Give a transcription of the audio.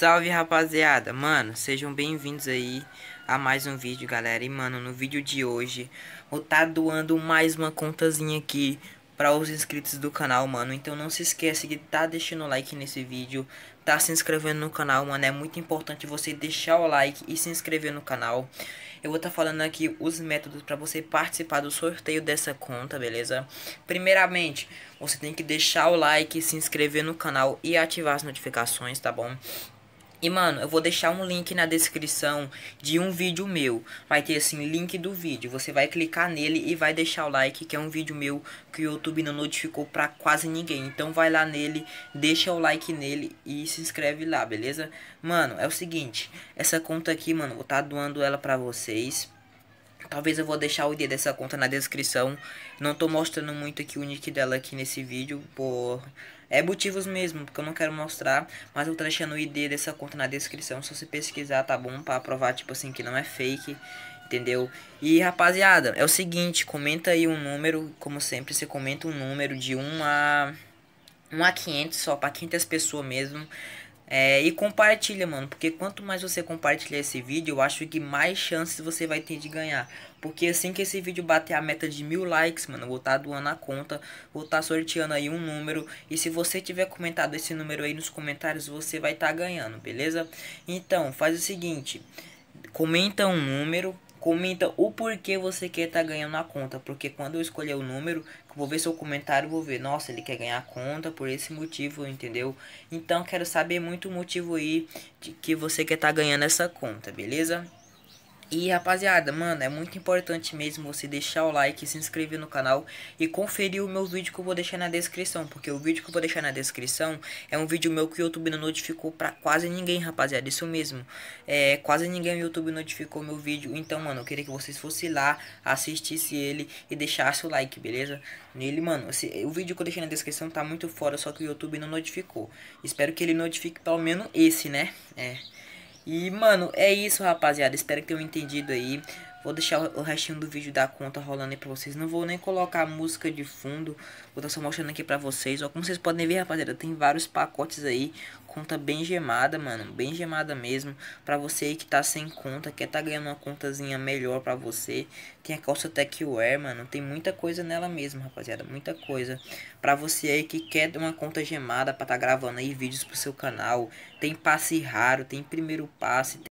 Salve rapaziada, mano, sejam bem-vindos aí a mais um vídeo, galera. E mano, no vídeo de hoje, vou tá doando mais uma contazinha aqui para os inscritos do canal, mano. Então não se esquece de tá deixando o like nesse vídeo, tá se inscrevendo no canal, mano. É muito importante você deixar o like e se inscrever no canal. Eu vou estar tá falando aqui os métodos para você participar do sorteio dessa conta, beleza? Primeiramente, você tem que deixar o like, se inscrever no canal e ativar as notificações, tá bom? E mano, eu vou deixar um link na descrição de um vídeo meu. Vai ter assim, link do vídeo. Você vai clicar nele e vai deixar o like, que é um vídeo meu que o YouTube não notificou pra quase ninguém. Então vai lá nele, deixa o like nele e se inscreve lá, beleza? Mano, é o seguinte, essa conta aqui, mano, vou tá doando ela pra vocês. Talvez eu vou deixar o ID dessa conta na descrição. Não tô mostrando muito aqui o nick dela aqui nesse vídeo, por é motivos mesmo, porque eu não quero mostrar, mas eu tô deixando o é ID dessa conta na descrição, se você pesquisar, tá bom? Pra provar, tipo assim, que não é fake, entendeu? E rapaziada, é o seguinte, comenta aí um número, como sempre, você comenta um número de 1 a, 1 a 500 só, pra 500 pessoas mesmo, é, e compartilha, mano, porque quanto mais você compartilhar esse vídeo, eu acho que mais chances você vai ter de ganhar. Porque assim que esse vídeo bater a meta de mil likes, mano, eu vou estar tá doando a conta, vou estar tá sorteando aí um número. E se você tiver comentado esse número aí nos comentários, você vai estar tá ganhando, beleza? Então, faz o seguinte, comenta um número Comenta o porquê você quer estar tá ganhando a conta, porque quando eu escolher o número, vou ver seu comentário, vou ver, nossa, ele quer ganhar a conta por esse motivo, entendeu? Então quero saber muito o motivo aí de que você quer estar tá ganhando essa conta, beleza? E rapaziada, mano, é muito importante mesmo você deixar o like, se inscrever no canal e conferir os meus vídeos que eu vou deixar na descrição. Porque o vídeo que eu vou deixar na descrição é um vídeo meu que o YouTube não notificou pra quase ninguém, rapaziada. Isso mesmo, é, quase ninguém no YouTube notificou meu vídeo. Então, mano, eu queria que vocês fossem lá, assistissem ele e deixassem o like, beleza? Nele, mano, esse, o vídeo que eu deixei na descrição tá muito fora, só que o YouTube não notificou. Espero que ele notifique pelo menos esse, né? É... E, mano, é isso, rapaziada. Espero que tenham entendido aí. Vou deixar o restinho do vídeo da conta rolando aí pra vocês. Não vou nem colocar a música de fundo. Vou estar tá só mostrando aqui pra vocês. Ó, como vocês podem ver, rapaziada, tem vários pacotes aí. Conta bem gemada, mano. Bem gemada mesmo. Pra você aí que tá sem conta, quer tá ganhando uma contazinha melhor pra você. Tem a calça Techwear, mano. Tem muita coisa nela mesmo, rapaziada. Muita coisa. Pra você aí que quer uma conta gemada pra tá gravando aí vídeos pro seu canal. Tem passe raro, tem primeiro passe.